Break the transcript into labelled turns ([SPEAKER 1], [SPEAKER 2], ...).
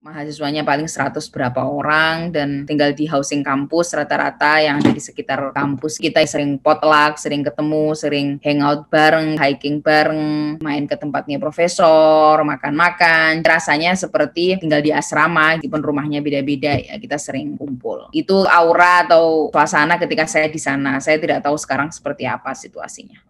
[SPEAKER 1] mahasiswanya paling 100 berapa orang dan tinggal di housing kampus rata-rata yang ada di sekitar kampus kita sering potluck, sering ketemu, sering hangout bareng, hiking bareng, main ke tempatnya profesor, makan-makan. Rasanya seperti tinggal di asrama, meskipun rumahnya beda-beda ya kita sering kumpul. Itu aura atau suasana ketika saya di sana. Saya tidak tahu sekarang seperti apa situasinya.